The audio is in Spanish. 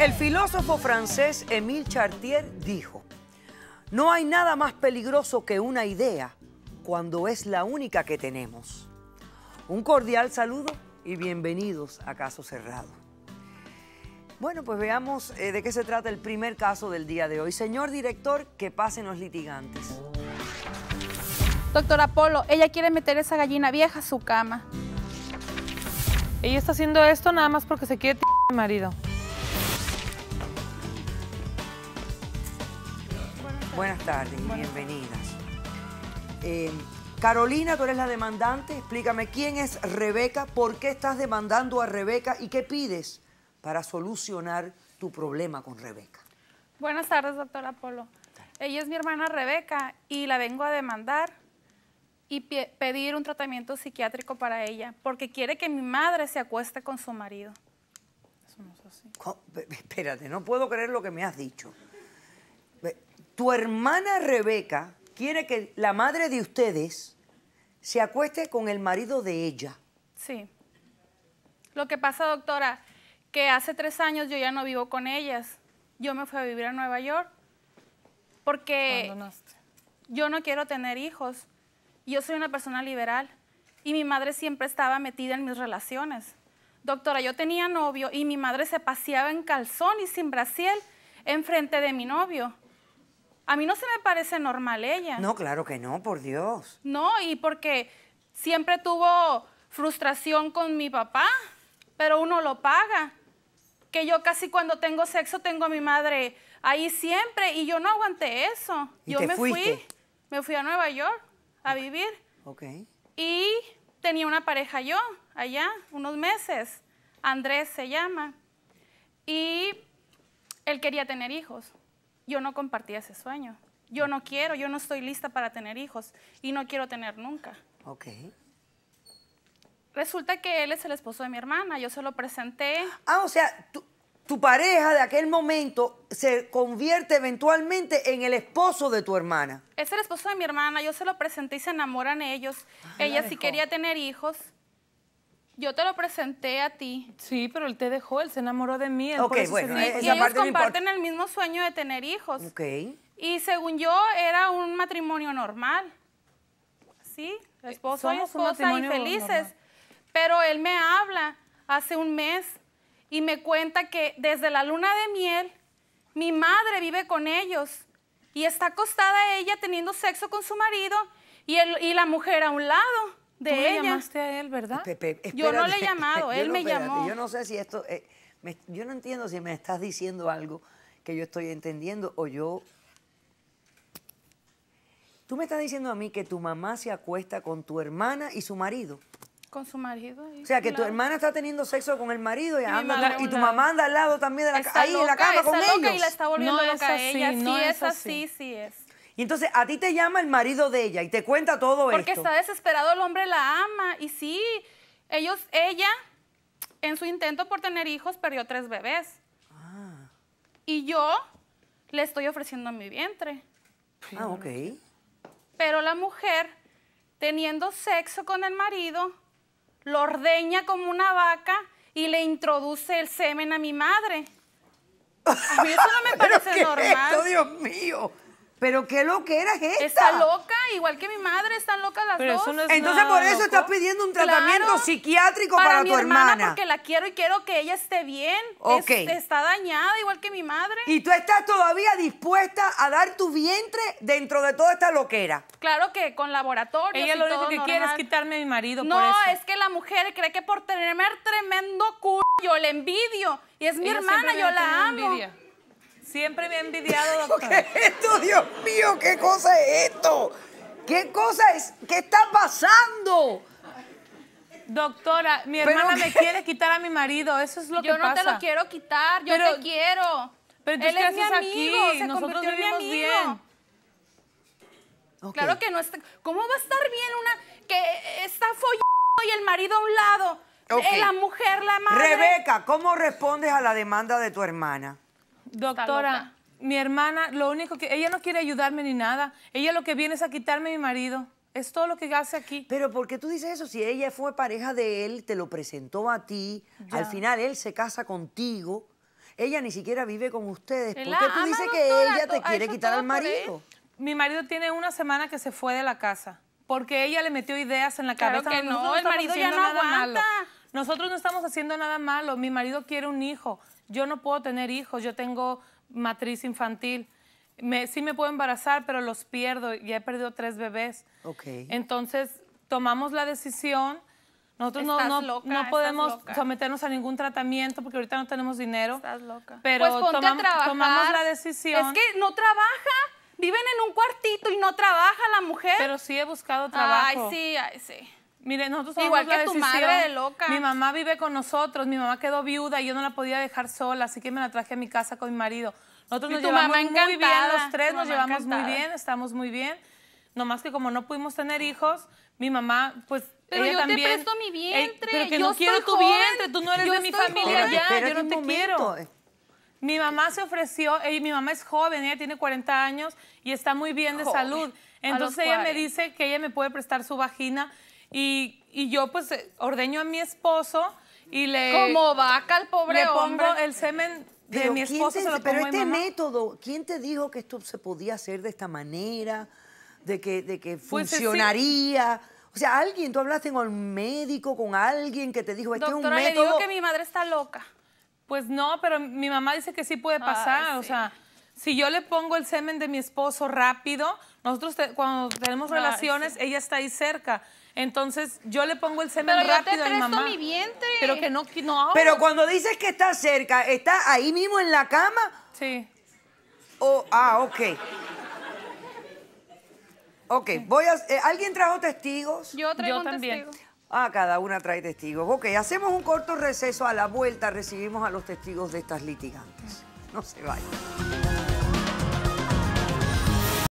El filósofo francés Émile Chartier dijo, no hay nada más peligroso que una idea cuando es la única que tenemos. Un cordial saludo y bienvenidos a Caso Cerrado. Bueno, pues veamos eh, de qué se trata el primer caso del día de hoy. Señor director, que pasen los litigantes. Doctor Apolo, ella quiere meter esa gallina vieja a su cama. Ella está haciendo esto nada más porque se quiere su marido. Buenas tardes bienvenidas. Eh, Carolina, tú eres la demandante. Explícame quién es Rebeca, por qué estás demandando a Rebeca y qué pides para solucionar tu problema con Rebeca. Buenas tardes, doctor Apolo. Ella es mi hermana Rebeca y la vengo a demandar y pedir un tratamiento psiquiátrico para ella, porque quiere que mi madre se acueste con su marido. Eso así. Espérate, no puedo creer lo que me has dicho. Tu hermana Rebeca quiere que la madre de ustedes se acueste con el marido de ella. Sí. Lo que pasa, doctora, que hace tres años yo ya no vivo con ellas. Yo me fui a vivir a Nueva York porque yo no quiero tener hijos. Yo soy una persona liberal y mi madre siempre estaba metida en mis relaciones. Doctora, yo tenía novio y mi madre se paseaba en calzón y sin brasiel enfrente de mi novio. A mí no se me parece normal ella. No, claro que no, por Dios. No, y porque siempre tuvo frustración con mi papá, pero uno lo paga. Que yo casi cuando tengo sexo tengo a mi madre ahí siempre y yo no aguanté eso. yo me fui, me fui a Nueva York a vivir. Ok. Y tenía una pareja yo allá, unos meses. Andrés se llama. Y él quería tener hijos yo no compartía ese sueño. Yo no quiero, yo no estoy lista para tener hijos y no quiero tener nunca. Ok. Resulta que él es el esposo de mi hermana, yo se lo presenté. Ah, o sea, tu, pareja de aquel momento se convierte eventualmente en el esposo de tu hermana. Es el esposo de mi hermana, yo se lo presenté y se enamoran ellos. Ah, Ella sí quería tener hijos yo te lo presenté a ti. Sí, pero él te dejó, él se enamoró de mí. ok, y ellos comparten el mismo sueño de tener hijos. Ok. Y según yo, era un matrimonio normal. Sí, eh, esposo y esposa felices. Pero él me habla hace un mes y me cuenta que desde la luna de miel, mi madre vive con ellos y está acostada ella teniendo sexo con su marido y, el, y la mujer a un lado de llamaste a él, ¿verdad? yo no le he llamado, él me llamó. Yo no sé si esto, eh, yo no entiendo si me estás diciendo algo que yo estoy entendiendo o yo. Tú me estás diciendo a mí que tu mamá se acuesta con tu hermana y su marido. Con su marido. O sea, que tu hermana está teniendo sexo con el marido y, anda, y tu mamá anda al lado también de la, ahí en la cama con loca ellos. Y la está volviendo no así, sí es, así, sí es. Y entonces a ti te llama el marido de ella y te cuenta todo Porque esto. Porque está desesperado, el hombre la ama. Y sí, ellos, ella, en su intento por tener hijos, perdió tres bebés. Ah. Y yo le estoy ofreciendo mi vientre. Ah, ok. Pero la mujer, teniendo sexo con el marido, lo ordeña como una vaca y le introduce el semen a mi madre. A mí eso no me parece normal. Dios mío. Pero qué loquera era esta. Está loca, igual que mi madre, están locas las dos. Entonces por eso estás pidiendo un tratamiento psiquiátrico para, para mi tu hermana, Porque la quiero y quiero que ella esté bien. Ok. está dañada, igual que mi madre. Y tú estás todavía dispuesta a dar tu vientre dentro de toda esta loquera. Claro que con laboratorio. Ella lo único que quiere es quitarme a mi marido. No, es que la mujer cree que por tener tremendo culo yo le envidio. Y es mi hermana, yo la amo. Siempre me he envidiado, doctor. ¿Qué es esto, Dios mío? ¿Qué cosa es esto? ¿Qué cosa es? ¿Qué está pasando? Doctora, mi hermana me quiere quitar a mi marido, eso es lo que no pasa. Yo no te lo quiero quitar, yo te quiero. Pero Él es mi amigo, aquí? Nosotros vivimos Bien. Claro que no está. ¿Cómo va a estar bien una que está follando y el marido a un lado? ¿Es eh, La mujer, la madre. Rebeca, ¿cómo respondes a la demanda de tu hermana? Doctora, mi hermana, lo único que... Ella no quiere ayudarme ni nada. Ella lo que viene es a quitarme a mi marido. Es todo lo que hace aquí. Pero ¿por qué tú dices eso? Si ella fue pareja de él, te lo presentó a ti, al final él se casa contigo, ella ni siquiera vive con ustedes. ¿Por qué tú dices que ella te quiere quitar al marido? Mi marido tiene una semana que se fue de la casa porque ella le metió ideas en la cabeza. no, el marido ya no aguanta. Nosotros no estamos haciendo nada malo, mi marido quiere un hijo, yo no puedo tener hijos, yo tengo matriz infantil. Me, sí me puedo embarazar, pero los pierdo, ya he perdido tres bebés. Okay. Entonces, tomamos la decisión. Nosotros no, no, podemos someternos a ningún tratamiento porque ahorita no tenemos dinero. Estás loca. Pero pues tomamos la decisión. Es que no trabaja. Viven en un cuartito y no trabaja la mujer. Pero sí he buscado trabajo. Ay, sí, ay, sí. Mire, nosotros Igual que tu madre de loca. Mi mamá vive con nosotros, mi mamá quedó viuda y yo no la podía dejar sola, así que me la traje a mi casa con mi marido. Nosotros nos llevamos muy bien, los tres nos llevamos muy bien, estamos muy bien. Nomás que como no pudimos tener hijos, mi mamá, pues pero yo te presto mi vientre. pero yo no quiero tu vientre, tú no eres de mi familia ya, yo no te quiero. Mi mamá se ofreció, y mi mamá es joven, ella tiene 40 años y está muy bien de salud. Entonces ella me dice que ella me puede prestar su vagina y, yo pues eh, ordeño a mi esposo y le... Como vaca al pobre le pongo el semen de mi esposo Pero pongo este método, ¿quién te dijo que esto se podía hacer de esta manera? De que, de que pues, funcionaría... O sea, alguien, tú hablaste con el médico, con alguien que te dijo, este es un método... le digo que mi madre está loca. Pues no, pero mi mamá dice que sí puede pasar, o sea si yo le pongo el semen de mi esposo rápido, nosotros cuando tenemos relaciones, ella está ahí cerca. Entonces yo le pongo el semen rápido mamá. Pero que no, Pero cuando dices que está cerca, ¿está ahí mismo en la cama? Sí. Oh, ah, ok. Ok, voy a, eh, ¿alguien trajo testigos? Yo traigo también. Ah, cada una trae testigos. Ok, hacemos un corto receso. A la vuelta recibimos a los testigos de estas litigantes. No se vayan.